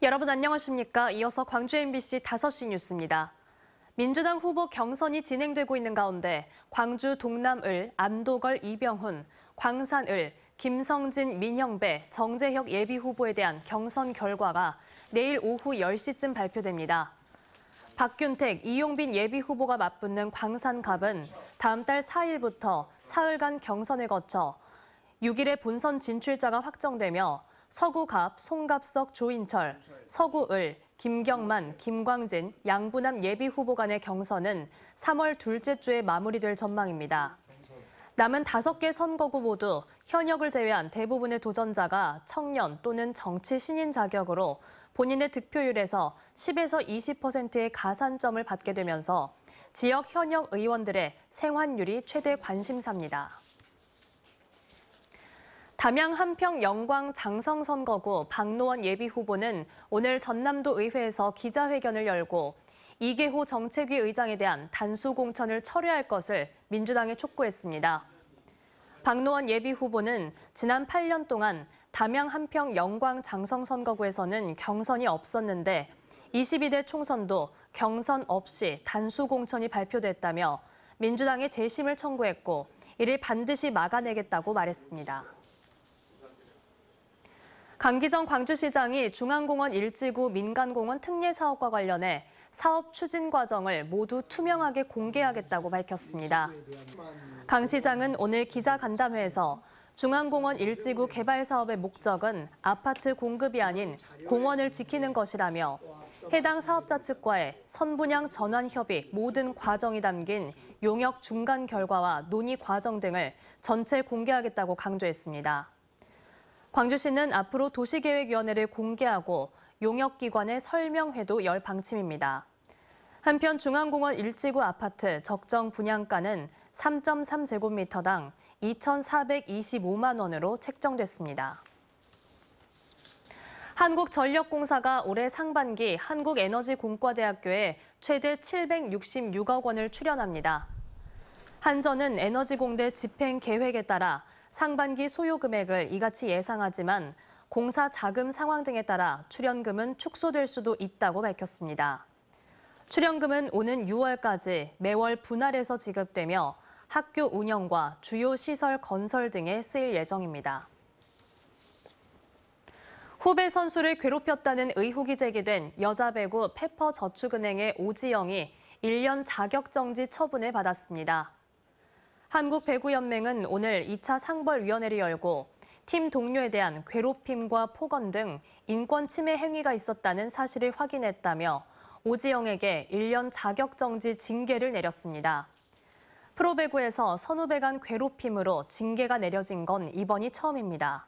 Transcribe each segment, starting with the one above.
여러분 안녕하십니까? 이어서 광주 MBC 5시 뉴스입니다. 민주당 후보 경선이 진행되고 있는 가운데 광주 동남을 암도걸 이병훈, 광산을 김성진, 민형배, 정재혁 예비 후보에 대한 경선 결과가 내일 오후 10시쯤 발표됩니다. 박균택, 이용빈 예비 후보가 맞붙는 광산갑은 다음 달 4일부터 사흘간 경선을 거쳐 6일에 본선 진출자가 확정되며 서구갑, 송갑석, 조인철, 서구을, 김경만, 김광진, 양부남 예비 후보 간의 경선은 3월 둘째 주에 마무리될 전망입니다. 남은 다섯 개 선거구 모두 현역을 제외한 대부분의 도전자가 청년 또는 정치 신인 자격으로 본인의 득표율에서 10에서 20%의 가산점을 받게 되면서 지역 현역 의원들의 생환율이 최대 관심사입니다. 담양 함평 영광 장성 선거구 박노원 예비 후보는 오늘 전남도 의회에서 기자회견을 열고 이계호 정책위 의장에 대한 단수 공천을 철회할 것을 민주당에 촉구했습니다. 박노원 예비 후보는 지난 8년 동안 담양 한평 영광 장성 선거구에서는 경선이 없었는데 22대 총선도 경선 없이 단수 공천이 발표됐다며 민주당에 재심을 청구했고 이를 반드시 막아내겠다고 말했습니다. 강기정 광주시장이 중앙공원 일지구 민간공원 특례 사업과 관련해 사업 추진 과정을 모두 투명하게 공개하겠다고 밝혔습니다. 강 시장은 오늘 기자간담회에서 중앙공원 일지구 개발 사업의 목적은 아파트 공급이 아닌 공원을 지키는 것이라며 해당 사업자 측과의 선분양 전환 협의 모든 과정이 담긴 용역 중간 결과와 논의 과정 등을 전체 공개하겠다고 강조했습니다. 광주시는 앞으로 도시계획위원회를 공개하고 용역기관의 설명회도 열 방침입니다. 한편 중앙공원 1지구 아파트 적정 분양가는 3.3제곱미터당 2,425만 원으로 책정됐습니다. 한국전력공사가 올해 상반기 한국에너지공과대학교에 최대 766억 원을 출연합니다. 한전은 에너지공대 집행 계획에 따라 상반기 소요 금액을 이같이 예상하지만 공사 자금 상황 등에 따라 출연금은 축소될 수도 있다고 밝혔습니다. 출연금은 오는 6월까지 매월 분할해서 지급되며 학교 운영과 주요 시설 건설 등에 쓰일 예정입니다. 후배 선수를 괴롭혔다는 의혹이 제기된 여자 배구 페퍼 저축은행의 오지영이 1년 자격정지 처분을 받았습니다. 한국배구연맹은 오늘 2차 상벌위원회를 열고 팀 동료에 대한 괴롭힘과 폭언 등 인권 침해 행위가 있었다는 사실을 확인했다며 오지영에게 1년 자격정지 징계를 내렸습니다. 프로배구에서 선후배 간 괴롭힘으로 징계가 내려진 건 이번이 처음입니다.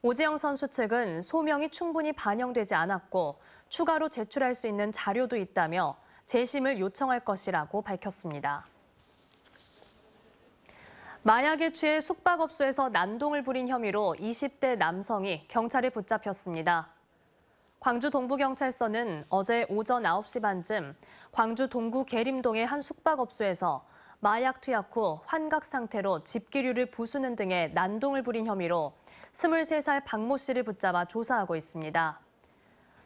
오지영 선수 측은 소명이 충분히 반영되지 않았고 추가로 제출할 수 있는 자료도 있다며 재심을 요청할 것이라고 밝혔습니다. 마약에 취해 숙박업소에서 난동을 부린 혐의로 20대 남성이 경찰에 붙잡혔습니다. 광주 동부경찰서는 어제 오전 9시 반쯤 광주 동구 계림동의 한 숙박업소에서 마약 투약 후 환각 상태로 집기류를 부수는 등의 난동을 부린 혐의로 23살 박모 씨를 붙잡아 조사하고 있습니다.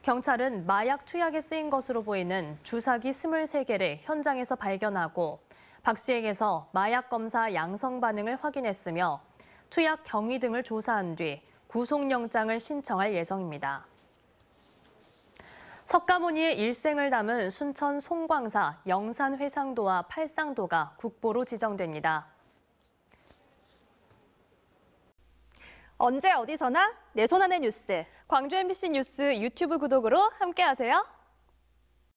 경찰은 마약 투약에 쓰인 것으로 보이는 주사기 23개를 현장에서 발견하고 박 씨에게서 마약 검사 양성 반응을 확인했으며 투약 경위 등을 조사한 뒤 구속영장을 신청할 예정입니다. 석가모니의 일생을 담은 순천 송광사 영산회상도와 팔상도가 국보로 지정됩니다. 언제 어디서나 내 손안의 뉴스, 광주 MBC 뉴스 유튜브 구독으로 함께하세요.